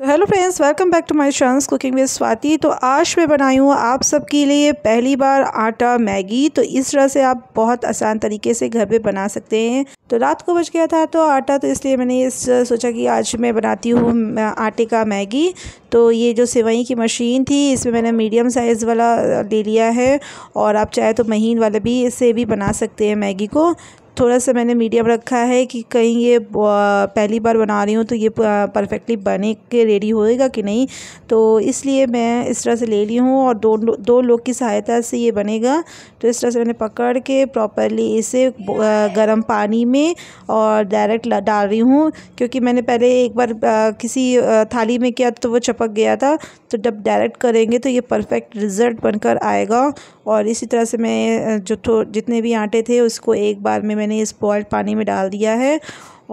तो hello friends welcome back to my शांस cooking with Swati तो आज मैं बनाई हूँ आप सबके लिए पहली बार आटा मैगी तो इस तरह से आप बहुत आसान तरीके से घर पे बना सकते हैं तो रात को बच गया था तो आटा तो इसलिए मैंने इस सोचा कि आज मैं बनाती हूँ आटे का मैगी तो ये जो सिवई की मशीन थी इसमें मैंने मीडियम साइज़ वाला ले लिया है और आप चाहे तो महीन वाला भी इससे भी बना सकते हैं मैगी को थोड़ा सा मैंने मीडियम रखा है कि कहीं ये पहली बार बना रही हूँ तो ये परफेक्टली बने के रेडी होएगा कि नहीं तो इसलिए मैं इस तरह से ले ली हूँ और दो दो लोग की सहायता से ये बनेगा तो इस तरह से मैंने पकड़ के प्रॉपरली इसे गर्म पानी में और डायरेक्ट डाल रही हूँ क्योंकि मैंने पहले एक बार किसी थाली में किया तो वो चपक गया था तो जब डायरेक्ट करेंगे तो ये परफेक्ट रिज़ल्ट बनकर आएगा और इसी तरह से मैं जो जितने भी आटे थे उसको एक बार में मैंने मैंने इस बॉयल पानी में डाल दिया है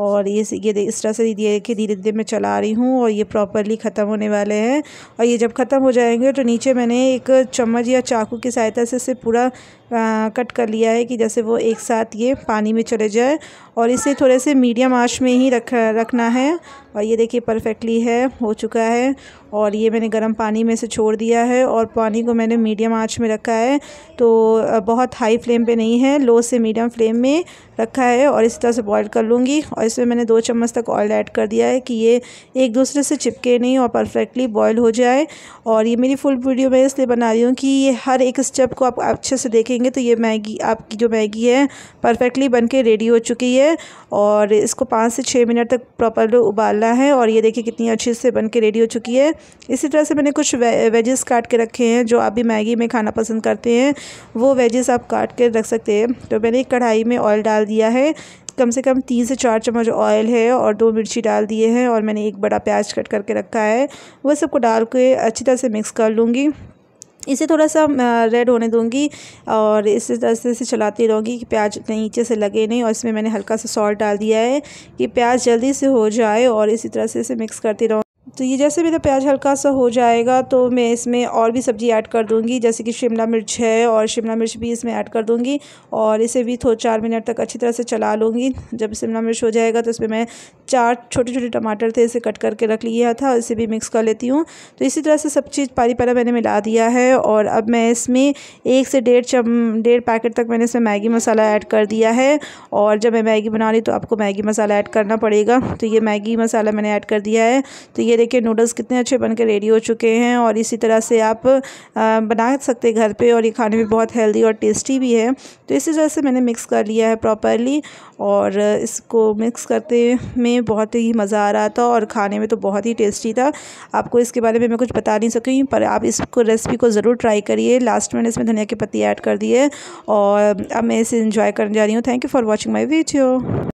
और ये ये इस तरह से देखिए धीरे धीरे मैं चला रही हूँ और ये प्रॉपरली ख़त्म होने वाले हैं और ये जब ख़त्म हो जाएंगे तो नीचे मैंने एक चम्मच या चाकू की सहायता से इसे पूरा कट कर लिया है कि जैसे वो एक साथ ये पानी में चले जाए और इसे थोड़े से मीडियम आँच में ही रख रखना है और ये देखिए परफेक्टली है हो चुका है और ये मैंने गर्म पानी में से छोड़ दिया है और पानी को मैंने मीडियम आँच में रखा है तो बहुत हाई फ्लेम पर नहीं है लो से मीडियम फ्लेम में रखा है और इस तरह से बॉयल कर लूँगी और इसमें मैंने दो चम्मच तक ऑयल ऐड कर दिया है कि ये एक दूसरे से चिपके नहीं और परफेक्टली बॉयल हो जाए और ये मेरी फुल वीडियो मैं इसलिए बना रही हूँ कि ये हर एक स्टेप को आप अच्छे से देखेंगे तो ये मैगी आपकी जो मैगी है परफेक्टली बन के रेडी हो चुकी है और इसको पाँच से छः मिनट तक प्रॉपर उबाल डालना है और ये देखिए कितनी अच्छे से बन के रेडी हो चुकी है इसी तरह से मैंने कुछ वे, वेजेस काट के रखे हैं जो आप भी मैगी में खाना पसंद करते हैं वो वेजेस आप काट के रख सकते हैं तो मैंने एक कढ़ाई में ऑयल डाल दिया है कम से कम तीन से चार चम्मच ऑयल है और दो मिर्ची डाल दिए हैं और मैंने एक बड़ा प्याज कट करके रखा है वह सबको डाल के अच्छी तरह से मिक्स कर लूँगी इसे थोड़ा सा रेड होने दूँगी और इसी तरह से इसे चलाती रहूँगी कि प्याज नीचे से लगे नहीं और इसमें मैंने हल्का सा सॉल्ट डाल दिया है कि प्याज जल्दी से हो जाए और इसी तरह से इसे मिक्स करती रहूँ तो ये जैसे मेरा प्याज हल्का सा हो जाएगा तो मैं इसमें और भी सब्ज़ी ऐड कर दूँगी जैसे कि शिमला मिर्च है और शिमला मिर्च भी इसमें ऐड कर दूँगी और इसे भी थोड़ा चार मिनट तक अच्छी तरह से चला लूँगी जब शिमला मिर्च हो जाएगा तो इसमें मैं चार छोटे छोटे टमाटर थे इसे कट करके रख लिया था इसे भी मिक्स कर लेती हूँ तो इसी तरह से सब चीज़ पारी पारा मैंने मिला दिया है और अब मैं इसमें एक से डेढ़ चम डेढ़ पैकेट तक मैंने इसमें मैगी मसाला ऐड कर दिया है और जब मैं मैगी बना रही तो आपको मैगी मसाला ऐड करना पड़ेगा तो ये मैगी मसाला मैंने ऐड कर दिया है तो ये देखिए नूडल्स कितने अच्छे बन के रेडी हो चुके हैं और इसी तरह से आप बना सकते घर पे और ये खाने में बहुत हेल्दी और टेस्टी भी है तो इसी तरह से मैंने मिक्स कर लिया है प्रॉपरली और इसको मिक्स करते में बहुत ही मज़ा आ रहा था और खाने में तो बहुत ही टेस्टी था आपको इसके बारे में मैं कुछ बता नहीं सकी पर आप इसको रेसिपी को ज़रूर ट्राई करिए लास्ट मैंने इसमें धनिया की पत्ती ऐड कर दी है और अब मैं इसे इन्जॉय करने जा रही हूँ thank you for watching my video